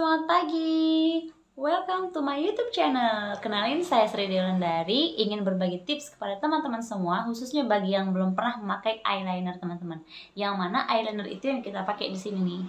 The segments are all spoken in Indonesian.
Selamat pagi! Welcome to my YouTube channel. Kenalin saya Sri Dilandari, ingin berbagi tips kepada teman-teman semua, khususnya bagi yang belum pernah memakai eyeliner teman-teman. Yang mana eyeliner itu yang kita pakai di sini nih.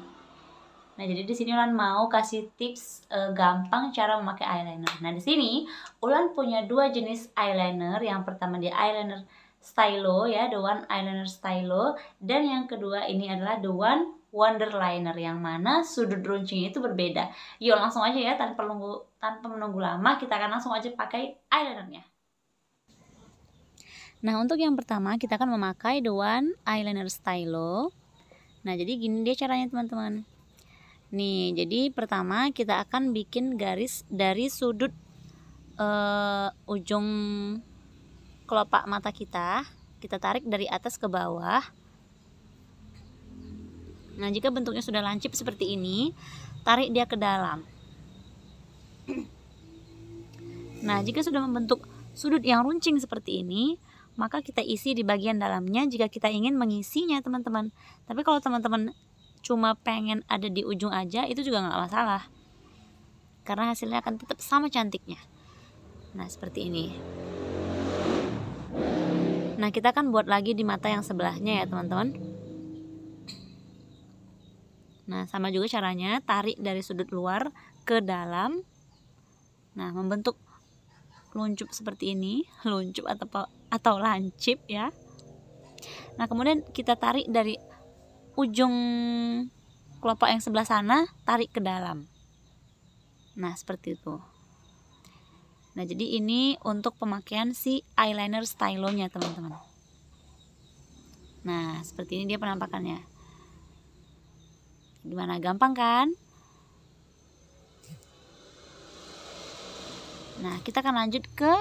Nah, jadi di sini Ulan mau kasih tips uh, gampang cara memakai eyeliner. Nah, di sini Ulan punya dua jenis eyeliner. Yang pertama dia eyeliner stylo ya the one eyeliner stylo dan yang kedua ini adalah the one wonder liner yang mana sudut runcingnya itu berbeda yuk langsung aja ya tanpa menunggu tanpa menunggu lama kita akan langsung aja pakai eyelinernya nah untuk yang pertama kita akan memakai the one eyeliner stylo nah jadi gini dia caranya teman-teman nih jadi pertama kita akan bikin garis dari sudut uh, ujung kelopak mata kita kita tarik dari atas ke bawah nah jika bentuknya sudah lancip seperti ini tarik dia ke dalam nah jika sudah membentuk sudut yang runcing seperti ini maka kita isi di bagian dalamnya jika kita ingin mengisinya teman-teman tapi kalau teman-teman cuma pengen ada di ujung aja itu juga nggak masalah karena hasilnya akan tetap sama cantiknya nah seperti ini Nah kita kan buat lagi di mata yang sebelahnya ya teman-teman Nah sama juga caranya tarik dari sudut luar ke dalam Nah membentuk luncup seperti ini Luncup atau, atau lancip ya Nah kemudian kita tarik dari ujung kelopak yang sebelah sana tarik ke dalam Nah seperti itu Nah, jadi ini untuk pemakaian si eyeliner stylonya, teman-teman. Nah, seperti ini dia penampakannya. Gimana? Gampang kan? Nah, kita akan lanjut ke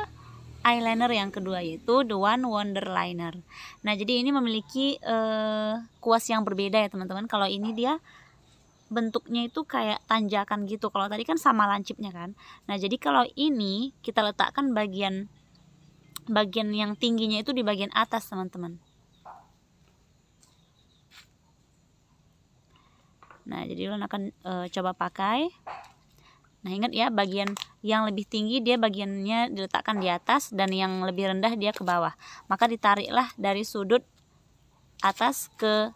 eyeliner yang kedua yaitu The One Wonder Liner. Nah, jadi ini memiliki uh, kuas yang berbeda ya, teman-teman. Kalau ini dia bentuknya itu kayak tanjakan gitu kalau tadi kan sama lancipnya kan nah jadi kalau ini kita letakkan bagian bagian yang tingginya itu di bagian atas teman-teman nah jadi lo akan e, coba pakai nah ingat ya bagian yang lebih tinggi dia bagiannya diletakkan di atas dan yang lebih rendah dia ke bawah maka ditariklah dari sudut atas ke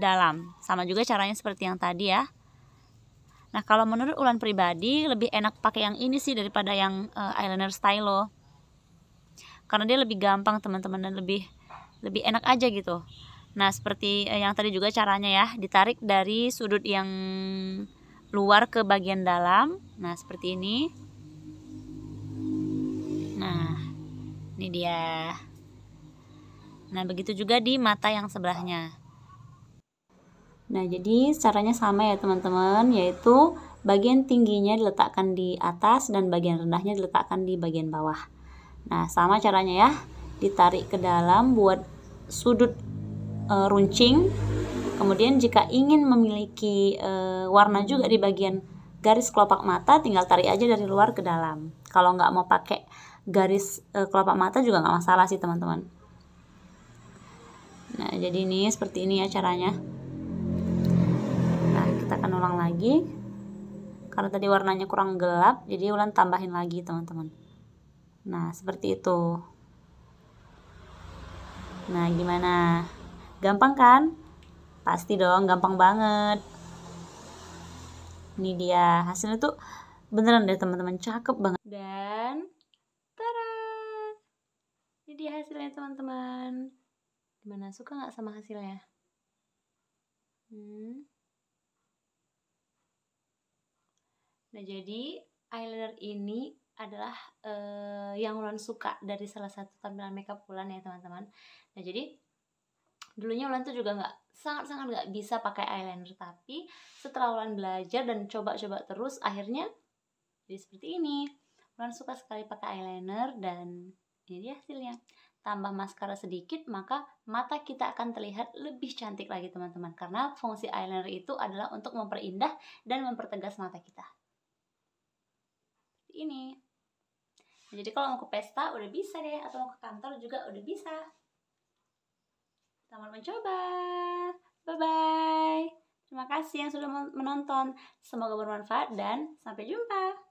dalam. Sama juga caranya seperti yang tadi ya. Nah, kalau menurut Ulan pribadi lebih enak pakai yang ini sih daripada yang uh, eyeliner stylo. Karena dia lebih gampang, teman-teman, dan lebih lebih enak aja gitu. Nah, seperti eh, yang tadi juga caranya ya, ditarik dari sudut yang luar ke bagian dalam. Nah, seperti ini. Nah, ini dia. Nah, begitu juga di mata yang sebelahnya. Nah, jadi caranya sama ya teman-teman, yaitu bagian tingginya diletakkan di atas dan bagian rendahnya diletakkan di bagian bawah. Nah, sama caranya ya. Ditarik ke dalam buat sudut e, runcing. Kemudian jika ingin memiliki e, warna juga di bagian garis kelopak mata, tinggal tarik aja dari luar ke dalam. Kalau nggak mau pakai garis e, kelopak mata juga nggak masalah sih teman-teman. Nah, jadi ini seperti ini ya caranya. Nolong ulang lagi karena tadi warnanya kurang gelap jadi ulang tambahin lagi teman-teman nah seperti itu nah gimana gampang kan pasti dong gampang banget ini dia hasilnya tuh beneran deh teman-teman cakep banget dan tara ini dia hasilnya teman-teman gimana suka nggak sama hasilnya hmm Nah, jadi eyeliner ini adalah uh, yang Ulan suka dari salah satu tampilan makeup Ulan ya teman-teman. Nah jadi dulunya Ulan tuh juga nggak sangat-sangat nggak bisa pakai eyeliner tapi setelah Ulan belajar dan coba-coba terus akhirnya jadi seperti ini. Ulan suka sekali pakai eyeliner dan ini dia hasilnya. Tambah maskara sedikit maka mata kita akan terlihat lebih cantik lagi teman-teman karena fungsi eyeliner itu adalah untuk memperindah dan mempertegas mata kita ini nah, jadi kalau mau ke pesta udah bisa deh atau mau ke kantor juga udah bisa selamat mencoba bye bye terima kasih yang sudah menonton semoga bermanfaat dan sampai jumpa